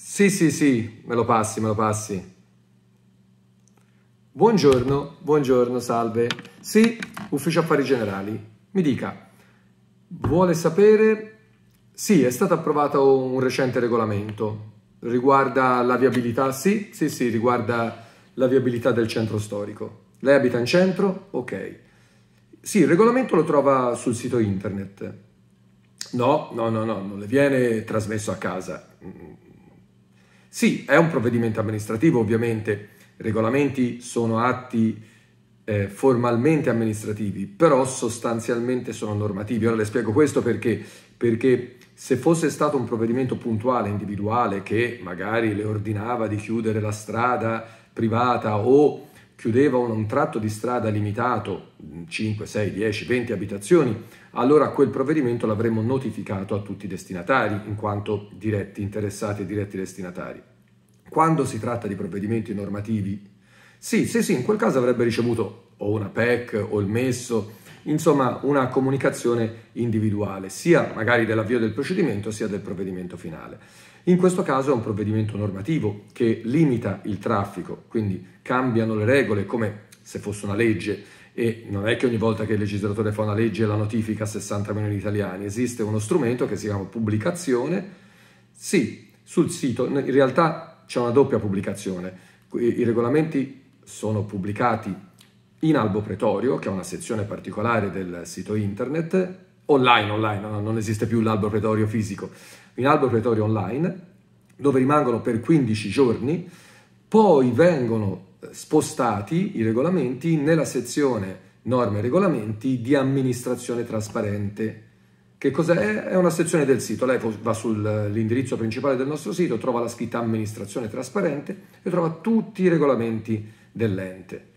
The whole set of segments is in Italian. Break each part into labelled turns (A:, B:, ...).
A: Sì, sì, sì, me lo passi, me lo passi. Buongiorno, buongiorno, salve. Sì, ufficio affari generali. Mi dica, vuole sapere... Sì, è stato approvato un recente regolamento. Riguarda la viabilità? Sì, sì, sì, riguarda la viabilità del centro storico. Lei abita in centro? Ok. Sì, il regolamento lo trova sul sito internet. No, no, no, no, non le viene trasmesso a casa. Sì, è un provvedimento amministrativo ovviamente, i regolamenti sono atti eh, formalmente amministrativi, però sostanzialmente sono normativi. Ora le spiego questo perché, perché se fosse stato un provvedimento puntuale, individuale, che magari le ordinava di chiudere la strada privata o chiudeva un, un tratto di strada limitato, 5, 6, 10, 20 abitazioni, allora quel provvedimento l'avremmo notificato a tutti i destinatari, in quanto diretti interessati e diretti destinatari. Quando si tratta di provvedimenti normativi, sì, sì, sì, in quel caso avrebbe ricevuto o una PEC o il messo insomma una comunicazione individuale, sia magari dell'avvio del procedimento sia del provvedimento finale. In questo caso è un provvedimento normativo che limita il traffico, quindi cambiano le regole come se fosse una legge e non è che ogni volta che il legislatore fa una legge la notifica a 60 milioni di italiani, esiste uno strumento che si chiama pubblicazione, sì, sul sito, in realtà c'è una doppia pubblicazione, i regolamenti sono pubblicati in Albo Pretorio, che è una sezione particolare del sito internet, online, online, non esiste più l'Albo Pretorio fisico, in Albo Pretorio online, dove rimangono per 15 giorni, poi vengono eh, spostati i regolamenti nella sezione norme e regolamenti di amministrazione trasparente. Che cos'è? È una sezione del sito, lei va sull'indirizzo eh, principale del nostro sito, trova la scritta amministrazione trasparente e trova tutti i regolamenti dell'ente.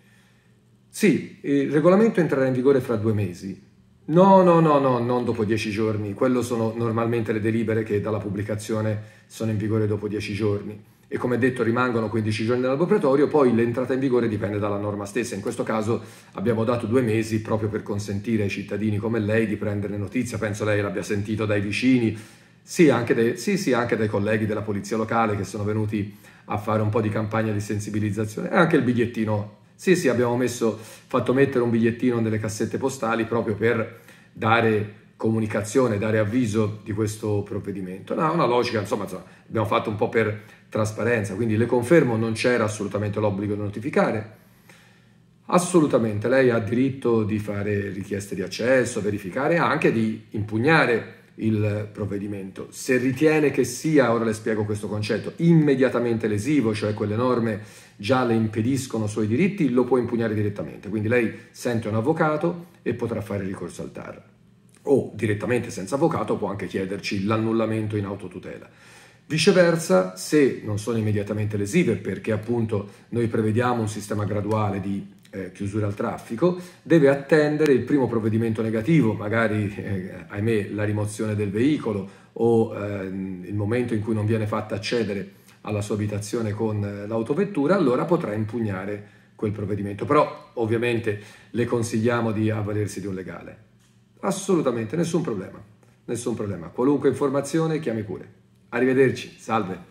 A: Sì, il regolamento entrerà in vigore fra due mesi. No, no, no, no, non dopo dieci giorni. Quello sono normalmente le delibere che dalla pubblicazione sono in vigore dopo dieci giorni. E come detto rimangono 15 giorni dall'albo pretorio, poi l'entrata in vigore dipende dalla norma stessa. In questo caso abbiamo dato due mesi proprio per consentire ai cittadini come lei di prendere notizia. Penso lei l'abbia sentito dai vicini, sì anche, dei, sì, sì, anche dai colleghi della polizia locale che sono venuti a fare un po' di campagna di sensibilizzazione. E anche il bigliettino sì, sì, abbiamo messo, fatto mettere un bigliettino nelle cassette postali proprio per dare comunicazione, dare avviso di questo provvedimento. No, una logica, insomma, insomma, abbiamo fatto un po' per trasparenza, quindi le confermo, non c'era assolutamente l'obbligo di notificare. Assolutamente, lei ha diritto di fare richieste di accesso, verificare anche di impugnare il provvedimento. Se ritiene che sia, ora le spiego questo concetto, immediatamente lesivo, cioè quelle norme già le impediscono i suoi diritti, lo può impugnare direttamente. Quindi lei sente un avvocato e potrà fare ricorso al TAR. O direttamente senza avvocato può anche chiederci l'annullamento in autotutela. Viceversa, se non sono immediatamente lesive, perché appunto noi prevediamo un sistema graduale di eh, chiusura al traffico, deve attendere il primo provvedimento negativo, magari eh, ahimè la rimozione del veicolo o eh, il momento in cui non viene fatta accedere alla sua abitazione con eh, l'autovettura, allora potrà impugnare quel provvedimento. Però ovviamente le consigliamo di avvalersi di un legale. Assolutamente, nessun problema, nessun problema. Qualunque informazione chiami pure. Arrivederci, salve.